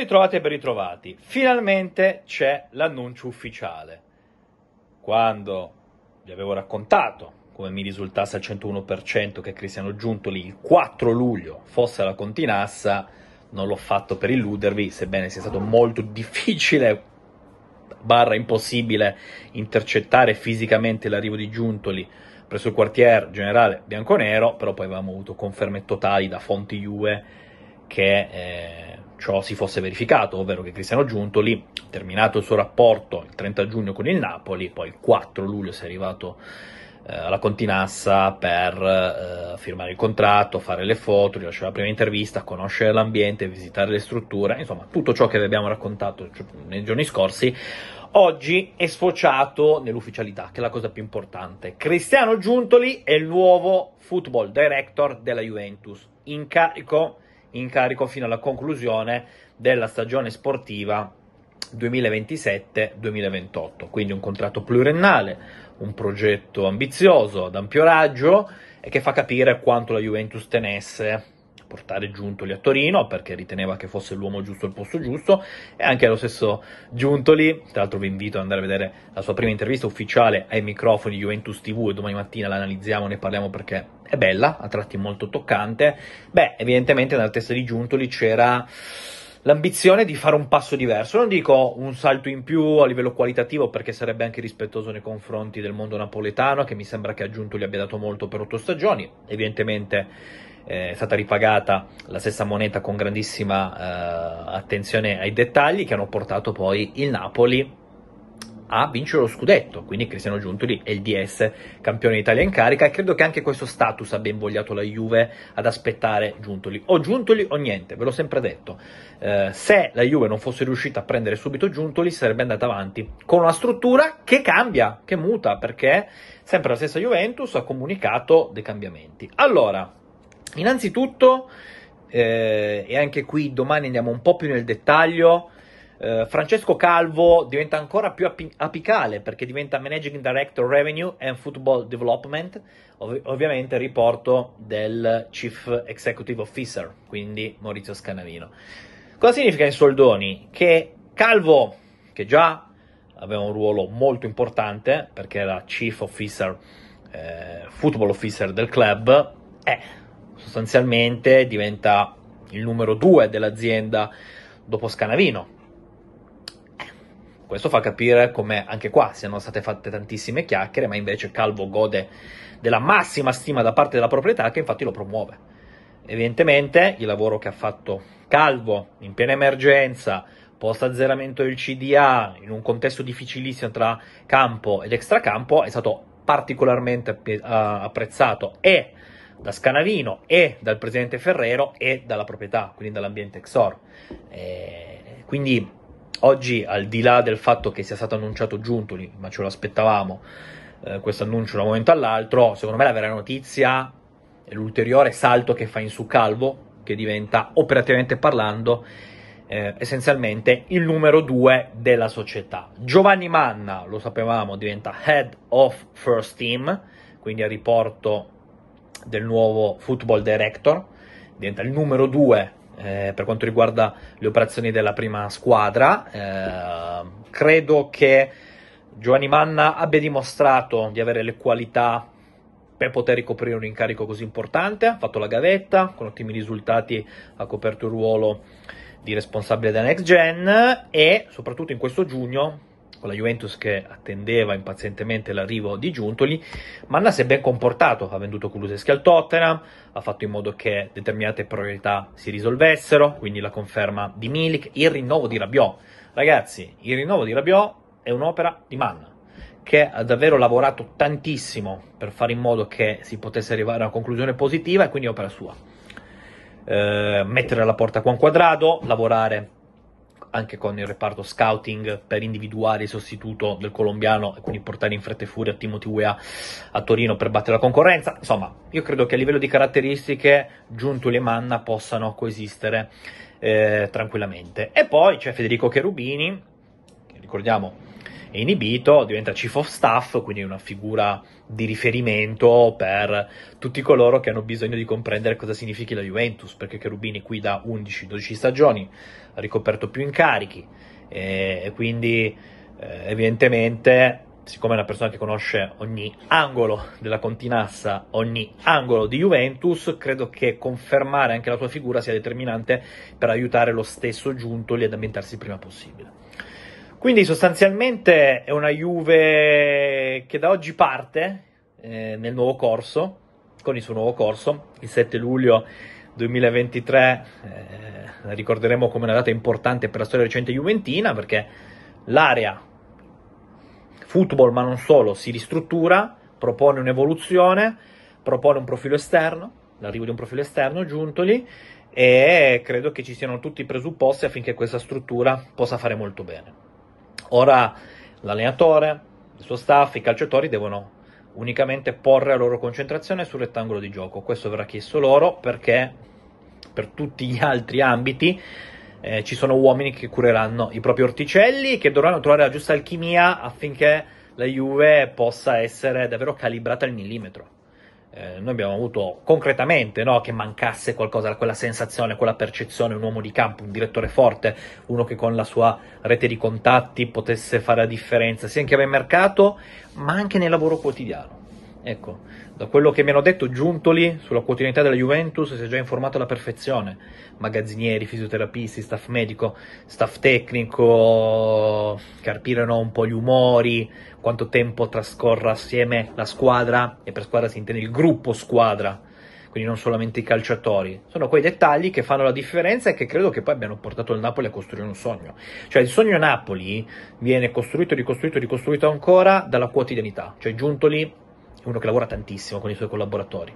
Ritrovati e ben ritrovati. Finalmente c'è l'annuncio ufficiale. Quando vi avevo raccontato come mi risultasse al 101% che Cristiano Giuntoli il 4 luglio fosse alla Continassa, non l'ho fatto per illudervi, sebbene sia stato molto difficile barra impossibile intercettare fisicamente l'arrivo di Giuntoli presso il quartier generale bianconero, però poi avevamo avuto conferme totali da fonti UE che eh, ciò si fosse verificato, ovvero che Cristiano Giuntoli, terminato il suo rapporto il 30 giugno con il Napoli, poi il 4 luglio si è arrivato eh, alla Continassa per eh, firmare il contratto, fare le foto, rilasciare la prima intervista, conoscere l'ambiente, visitare le strutture, insomma tutto ciò che vi abbiamo raccontato cioè, nei giorni scorsi, oggi è sfociato nell'ufficialità, che è la cosa più importante. Cristiano Giuntoli è il nuovo football director della Juventus, incarico carico in carico fino alla conclusione della stagione sportiva 2027-2028, quindi un contratto pluriennale, un progetto ambizioso ad ampio raggio e che fa capire quanto la Juventus tenesse portare Giuntoli a Torino perché riteneva che fosse l'uomo giusto il posto giusto e anche lo stesso Giuntoli, tra l'altro vi invito ad andare a vedere la sua prima intervista ufficiale ai microfoni di Juventus TV e domani mattina la analizziamo, ne parliamo perché è bella, a tratti molto toccante, beh evidentemente nella testa di Giuntoli c'era l'ambizione di fare un passo diverso. Non dico un salto in più a livello qualitativo, perché sarebbe anche rispettoso nei confronti del mondo napoletano, che mi sembra che a Giuntoli abbia dato molto per otto stagioni. Evidentemente eh, è stata ripagata la stessa moneta con grandissima eh, attenzione ai dettagli che hanno portato poi il Napoli a vincere lo scudetto, quindi Cristiano Giuntoli è il DS campione d'Italia in carica e credo che anche questo status abbia invogliato la Juve ad aspettare Giuntoli, o Giuntoli o niente, ve l'ho sempre detto, eh, se la Juve non fosse riuscita a prendere subito Giuntoli sarebbe andata avanti con una struttura che cambia, che muta, perché sempre la stessa Juventus ha comunicato dei cambiamenti. Allora, Innanzitutto, eh, e anche qui domani andiamo un po' più nel dettaglio, eh, Francesco Calvo diventa ancora più api- apicale perché diventa Managing Director Revenue and Football Development, ov- ovviamente riporto del Chief Executive Officer, quindi Maurizio Scanavino. Cosa significa in soldoni? Che Calvo, che già aveva un ruolo molto importante perché era Chief Officer, eh, Football Officer del club, è sostanzialmente diventa il numero due dell'azienda dopo Scanavino. Questo fa capire come anche qua siano state fatte tantissime chiacchiere, ma invece Calvo gode della massima stima da parte della proprietà che infatti lo promuove. Evidentemente il lavoro che ha fatto Calvo in piena emergenza, post azzeramento del CDA, in un contesto difficilissimo tra campo ed extracampo, è stato particolarmente apprezzato e da Scanavino e dal presidente Ferrero e dalla proprietà, quindi dall'ambiente Exor. Eh, quindi oggi, al di là del fatto che sia stato annunciato Giuntoli, ma ce lo aspettavamo, eh, questo annuncio da un momento all'altro, secondo me la vera notizia è l'ulteriore salto che fa in su Calvo, che diventa operativamente parlando eh, essenzialmente il numero due della società. Giovanni Manna, lo sapevamo, diventa head of first team, quindi a riporto del nuovo Football Director, diventa il numero due eh, per quanto riguarda le operazioni della prima squadra. Eh, credo che Giovanni Manna abbia dimostrato di avere le qualità per poter ricoprire un incarico così importante, ha fatto la gavetta, con ottimi risultati ha coperto il ruolo di responsabile della Next Gen e soprattutto in questo giugno con la Juventus che attendeva impazientemente l'arrivo di Giuntoli, Manna si è ben comportato, ha venduto Kuluseschi al Tottenham, ha fatto in modo che determinate priorità si risolvessero, quindi la conferma di Milik, il rinnovo di Rabiot. Ragazzi, il rinnovo di Rabiot è un'opera di Manna che ha davvero lavorato tantissimo per fare in modo che si potesse arrivare a una conclusione positiva e quindi è opera sua. Eh, mettere la porta qua un quadrato, lavorare anche con il reparto scouting per individuare il sostituto del colombiano e quindi portare in fretta e furia Timothy Wea a Torino per battere la concorrenza. Insomma, io credo che a livello di caratteristiche Giuntoli e Manna possano coesistere eh, tranquillamente. E poi c'è Federico Cherubini, che ricordiamo è inibito, diventa chief of staff, quindi una figura di riferimento per tutti coloro che hanno bisogno di comprendere cosa significhi la Juventus, perché Cherubini qui da 11-12 stagioni ha ricoperto più incarichi e, e quindi eh, evidentemente siccome è una persona che conosce ogni angolo della continassa, ogni angolo di Juventus, credo che confermare anche la sua figura sia determinante per aiutare lo stesso Giuntoli ad ambientarsi il prima possibile. Quindi sostanzialmente è una Juve che da oggi parte eh, nel nuovo corso, con il suo nuovo corso, il 7 luglio 2023 eh, la ricorderemo come una data importante per la storia recente juventina perché l'area football ma non solo si ristruttura, propone un'evoluzione, propone un profilo esterno, l'arrivo di un profilo esterno Giuntoli e credo che ci siano tutti i presupposti affinché questa struttura possa fare molto bene. Ora l'allenatore, il suo staff, i calciatori devono unicamente porre la loro concentrazione sul rettangolo di gioco. Questo verrà chiesto loro perché per tutti gli altri ambiti eh, ci sono uomini che cureranno i propri orticelli e che dovranno trovare la giusta alchimia affinché la Juve possa essere davvero calibrata al millimetro. Eh, noi abbiamo avuto concretamente no, che mancasse qualcosa, quella sensazione, quella percezione, un uomo di campo, un direttore forte, uno che con la sua rete di contatti potesse fare la differenza sia in chiave mercato ma anche nel lavoro quotidiano. Ecco, da quello che mi hanno detto Giuntoli sulla quotidianità della Juventus si è già informato alla perfezione. Magazzinieri, fisioterapisti, staff medico, staff tecnico, carpirano un po' gli umori, quanto tempo trascorra assieme la squadra, e per squadra si intende il gruppo squadra, quindi non solamente i calciatori. Sono quei dettagli che fanno la differenza e che credo che poi abbiano portato il Napoli a costruire un sogno. Cioè il sogno Napoli viene costruito, ricostruito, ricostruito ancora dalla quotidianità. Cioè Giuntoli è uno che lavora tantissimo con i suoi collaboratori.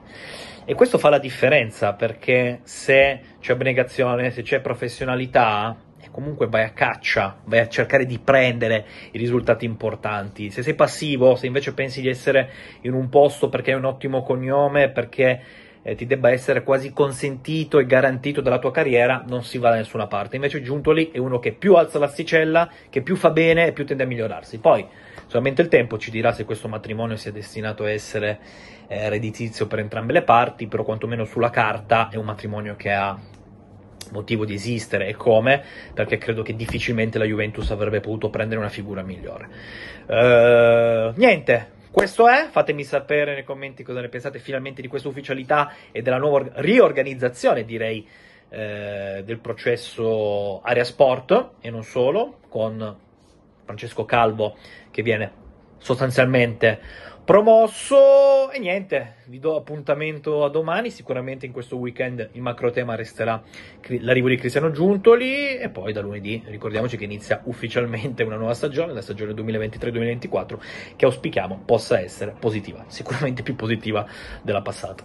E questo fa la differenza perché se c'è abnegazione, se c'è professionalità, eh, comunque vai a caccia, vai a cercare di prendere i risultati importanti. Se sei passivo, se invece pensi di essere in un posto perché hai un ottimo cognome, perché eh, ti debba essere quasi consentito e garantito dalla tua carriera, non si va da nessuna parte. Invece giunto lì è uno che più alza l'asticella, che più fa bene e più tende a migliorarsi. Poi Solamente il tempo ci dirà se questo matrimonio sia destinato a essere eh, redditizio per entrambe le parti, però quantomeno sulla carta è un matrimonio che ha motivo di esistere e come, perché credo che difficilmente la Juventus avrebbe potuto prendere una figura migliore. Uh, niente, questo è, fatemi sapere nei commenti cosa ne pensate finalmente di questa ufficialità e della nuova riorganizzazione, direi, eh, del processo Area Sport e non solo, con Francesco Calvo che viene sostanzialmente promosso e niente, vi do appuntamento a domani, sicuramente in questo weekend il macro tema resterà l'arrivo di Cristiano Giuntoli e poi da lunedì ricordiamoci che inizia ufficialmente una nuova stagione, la stagione 2023-2024 che auspichiamo possa essere positiva, sicuramente più positiva della passata.